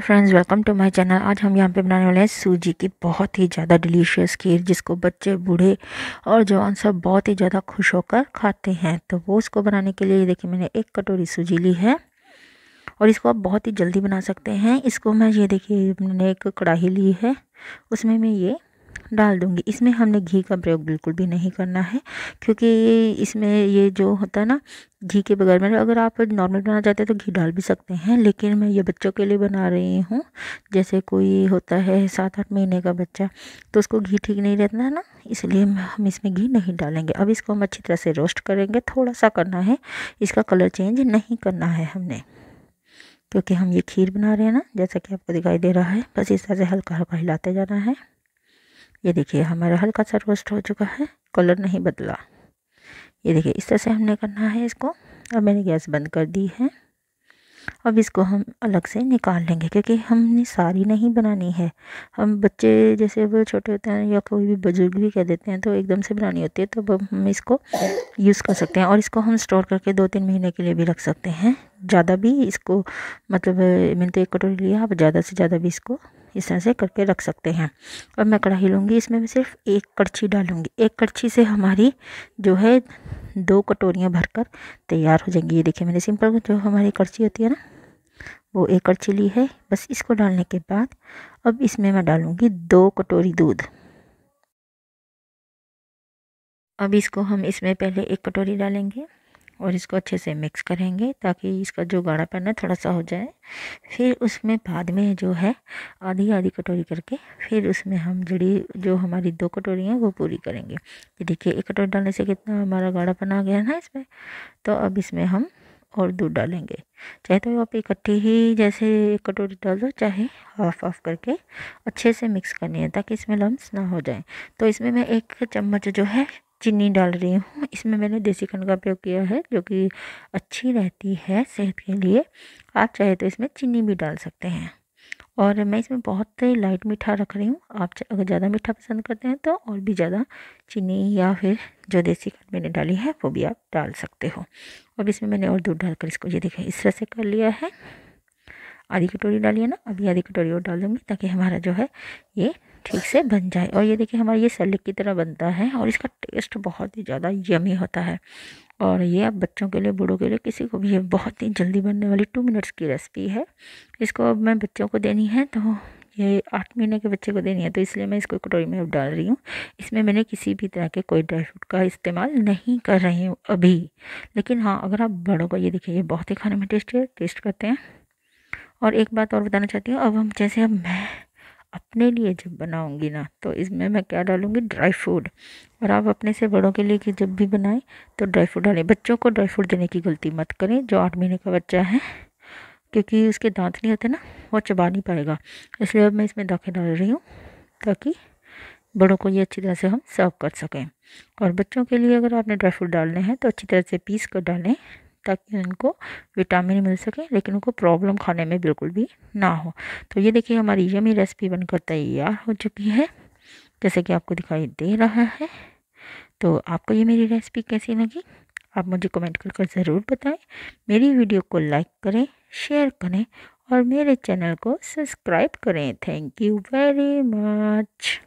friends welcome to my channel आज हम यहाँ पे बनाने वाले हैं सूजी की बहुत ही ज़्यादा डिलीशियस खीर जिसको बच्चे बूढ़े और जवान सब बहुत ही ज़्यादा खुश होकर खाते हैं तो वो उसको बनाने के लिए देखिए मैंने एक कटोरी सूजी ली है और इसको आप बहुत ही जल्दी बना सकते हैं इसको मैं ये देखिए मैंने एक कढ़ाई ली है उसमें मैं ये डाल दूँगी इसमें हमने घी का प्रयोग बिल्कुल भी नहीं करना है क्योंकि इसमें ये जो होता है ना घी के बगैर में अगर आप नॉर्मल बनाना चाहते हैं तो घी डाल भी सकते हैं लेकिन मैं ये बच्चों के लिए बना रही हूँ जैसे कोई होता है सात आठ महीने का बच्चा तो उसको घी ठीक नहीं रहता है ना इसलिए हम इसमें घी नहीं डालेंगे अब इसको हम अच्छी तरह से रोस्ट करेंगे थोड़ा सा करना है इसका कलर चेंज नहीं करना है हमने क्योंकि हम ये खीर बना रहे हैं ना जैसा कि आपको दिखाई दे रहा है बस इस तरह से हल्का हल्का हिलाते जाना है ये देखिए हमारा हल्का सा रोस्ट हो चुका है कलर नहीं बदला ये देखिए इस तरह से हमने करना है इसको अब मैंने गैस बंद कर दी है अब इसको हम अलग से निकाल लेंगे क्योंकि हमने सारी नहीं बनानी है हम बच्चे जैसे वो छोटे होते हैं या कोई भी बुज़ुर्ग भी कह देते हैं तो एकदम से बनानी होती है तो अब हम इसको यूज़ कर सकते हैं और इसको हम स्टोर करके दो तीन महीने के लिए भी रख सकते हैं ज़्यादा भी इसको मतलब मैंने तो एक कटोरी लिया आप ज़्यादा से ज़्यादा भी इसको इस तरह से करके रख सकते हैं अब मैं कढ़ाई लूँगी इसमें मैं सिर्फ एक कड़छी डालूँगी एक कड़छी से हमारी जो है दो कटोरियाँ भरकर तैयार हो जाएंगी ये देखिए मैंने सिंपल जो हमारी कड़छी होती है ना वो एक कड़छी ली है बस इसको डालने के बाद अब इसमें मैं डालूँगी दो कटोरी दूध अब इसको हम इसमें पहले एक कटोरी डालेंगे और इसको अच्छे से मिक्स करेंगे ताकि इसका जो गाढ़ापन है थोड़ा सा हो जाए फिर उसमें बाद में जो है आधी आधी कटोरी करके फिर उसमें हम जड़ी जो हमारी दो कटोरी हैं वो पूरी करेंगे ये देखिए एक कटोरी डालने से कितना हमारा गाढ़ापन आ गया ना इसमें तो अब इसमें हम और दूध डालेंगे चाहे तो आप इकट्ठी ही जैसे एक कटोरी डाल दो चाहे हाफ हाफ करके अच्छे से मिक्स करनी है ताकि इसमें लम्स ना हो जाए तो इसमें मैं एक चम्मच जो है चीनी डाल रही हूँ इसमें मैंने देसी खंड का उपयोग किया है जो कि अच्छी रहती है सेहत के लिए आप चाहे तो इसमें चीनी भी डाल सकते हैं और मैं इसमें बहुत लाइट मीठा रख रही हूँ आप अगर ज़्यादा मीठा पसंद करते हैं तो और भी ज़्यादा चीनी या फिर जो देसी खंड मैंने डाली है वो भी आप डाल सकते हो अब इसमें मैंने और दूध डालकर इसको ये देखें इस तरह से कर लिया है आधी कटोरी डालिए ना अभी आधी कटोरी और डाल दूँगी ताकि हमारा जो है ये ठीक से बन जाए और ये देखिए हमारा ये सैलेड की तरह बनता है और इसका टेस्ट बहुत ही ज़्यादा यमी होता है और ये आप बच्चों के लिए बूढ़ों के लिए किसी को भी ये बहुत ही जल्दी बनने वाली टू मिनट्स की रेसिपी है इसको अब मैं बच्चों को देनी है तो ये आठ महीने के बच्चे को देनी है तो इसलिए मैं इसको कटोरी में अब डाल रही हूँ इसमें मैंने किसी भी तरह के कोई ड्राई फ्रूट का इस्तेमाल नहीं कर रही हूँ अभी लेकिन हाँ अगर आप बड़ों का ये देखिए ये बहुत ही खाने में टेस्ट है टेस्ट करते हैं और एक बात और बताना चाहती हूँ अब हम जैसे अब मैं अपने लिए जब बनाऊंगी ना तो इसमें मैं क्या डालूंगी ड्राई फ्रूट और आप अपने से बड़ों के लिए कि जब भी बनाएं तो ड्राई फ्रूट डालें बच्चों को ड्राई फ्रूट देने की गलती मत करें जो आठ महीने का बच्चा है क्योंकि उसके दांत नहीं होते ना वो चबा नहीं पाएगा इसलिए अब मैं इसमें दाखे डाल रही हूँ ताकि बड़ों को ये अच्छी तरह से हम सर्व कर सकें और बच्चों के लिए अगर आपने ड्राई फ्रूट डालने हैं तो अच्छी तरह से पीस कर डालें ताकि उनको विटामिन मिल सके लेकिन उनको प्रॉब्लम खाने में बिल्कुल भी ना हो तो ये देखिए हमारी यमी रेसिपी बनकर तैयार हो चुकी है जैसे कि आपको दिखाई दे रहा है तो आपको ये मेरी रेसिपी कैसी लगी आप मुझे कमेंट कर कर ज़रूर बताएं मेरी वीडियो को लाइक करें शेयर करें और मेरे चैनल को सब्सक्राइब करें थैंक यू वेरी मच